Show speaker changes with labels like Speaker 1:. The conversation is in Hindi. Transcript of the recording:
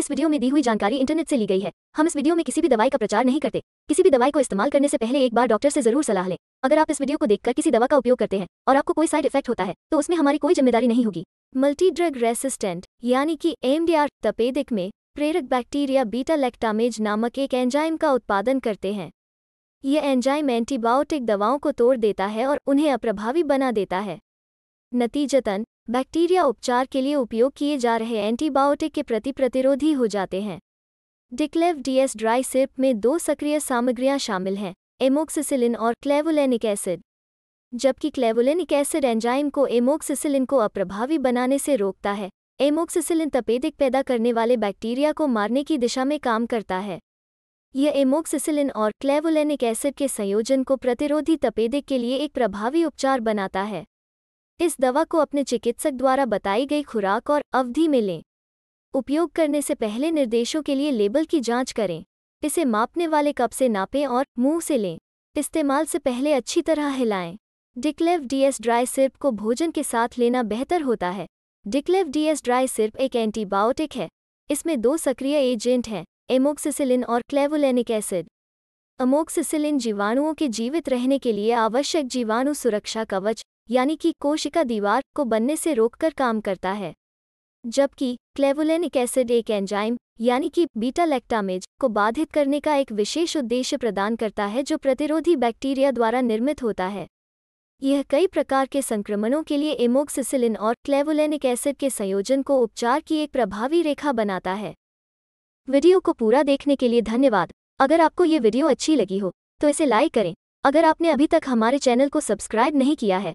Speaker 1: इस वीडियो में दी हुई जानकारी इंटरनेट से ली गई है हम इस वीडियो में किसी भी दवाई का प्रचार नहीं करते किसी भी दवाई को इस्तेमाल करने से पहले एक बार डॉक्टर से जरूर सलाह लें अगर आप इस वीडियो को देखकर किसी दवा का उपयोग करते हैं और आपको कोई साइड इफेक्ट होता है तो उसमें हमारी कोई जिम्मेदारी नहीं होगी मल्टी ड्रग रेसिस्टेंट यानी कि एमडीआर तपेदिक में प्रेरक बैक्टीरिया बीटा लेक्टामेज नामक एक एंजाइम का उत्पादन करते हैं यह एंजाइम एंटीबायोटिक दवाओं को तोड़ देता है और उन्हें अप्रभावी बना देता है नतीजतन बैक्टीरिया उपचार के लिए उपयोग किए जा रहे एंटीबायोटिक के प्रति प्रतिरोधी हो जाते हैं डिक्लेव डीएस ड्राई सिप में दो सक्रिय सामग्रियां शामिल हैं एमोक्सिसिलिन और क्लेवुलेनिक एसिड जबकि क्लेवुलेनिक एसिड एंजाइम को एमोक्सिसिलिन को अप्रभावी बनाने से रोकता है एमोक्सिसिलिन तपेदिक पैदा करने वाले बैक्टीरिया को मारने की दिशा में काम करता है यह एमोक्सिसिलिन और क्लेवुलेनिक एसिड के संयोजन को प्रतिरोधी तपेदिक के लिए एक प्रभावी उपचार बनाता है इस दवा को अपने चिकित्सक द्वारा बताई गई खुराक और अवधि में लें उपयोग करने से पहले निर्देशों के लिए लेबल की जांच करें इसे मापने वाले कप से नापें और मुंह से लें इस्तेमाल से पहले अच्छी तरह हिलाएं डिक्लेव डीएस ड्राई सिर्प को भोजन के साथ लेना बेहतर होता है डिक्लेव डीएस ड्राई सिर्प एक एंटीबायोटिक है इसमें दो सक्रिय एजेंट हैं एमोक्सिसिलिन और क्लेवोलेनिक एसिड अमोक्सिसिलिन जीवाणुओं के जीवित रहने के लिए आवश्यक जीवाणु सुरक्षा कवच यानी कि कोशिका दीवार को बनने से रोककर काम करता है जबकि क्लेवोलेनिक एसिड एक एंजाइम यानी कि बीटा लैक्टामेज को बाधित करने का एक विशेष उद्देश्य प्रदान करता है जो प्रतिरोधी बैक्टीरिया द्वारा निर्मित होता है यह कई प्रकार के संक्रमणों के लिए एमोक्सिसिलिन और क्लेवोलेनिक एसिड के संयोजन को उपचार की एक प्रभावी रेखा बनाता है वीडियो को पूरा देखने के लिए धन्यवाद अगर आपको ये वीडियो अच्छी लगी हो तो इसे लाइक करें अगर आपने अभी तक हमारे चैनल को सब्सक्राइब नहीं किया है